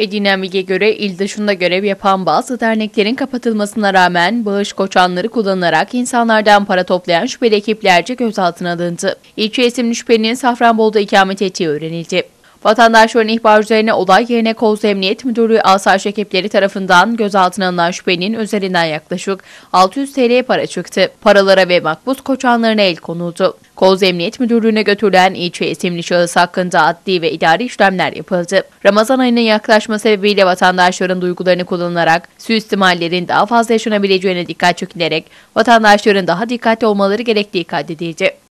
Edinen bilgiye göre il dışında görev yapan bazı derneklerin kapatılmasına rağmen bağış koçanları kullanarak insanlardan para toplayan şüpheli ekiplerce gözaltına alındı. İlçe isimli şüphelinin Safranbolu'da ikamet ettiği öğrenildi. Vatandaşların ihbar üzerine olay yerine Koz Emniyet Müdürlüğü asayiş ekipleri tarafından gözaltına alınan şüphenin üzerinden yaklaşık 600 TL para çıktı. Paralara ve makbuz koçanlarına el konuldu. Koz Emniyet Müdürlüğü'ne götürülen İÇ isimli şahıs hakkında adli ve idari işlemler yapıldı. Ramazan ayının yaklaşma sebebiyle vatandaşların duygularını kullanarak suistimallerin daha fazla yaşanabileceğine dikkat çekilerek vatandaşların daha dikkatli olmaları gerektiği kaydedildi.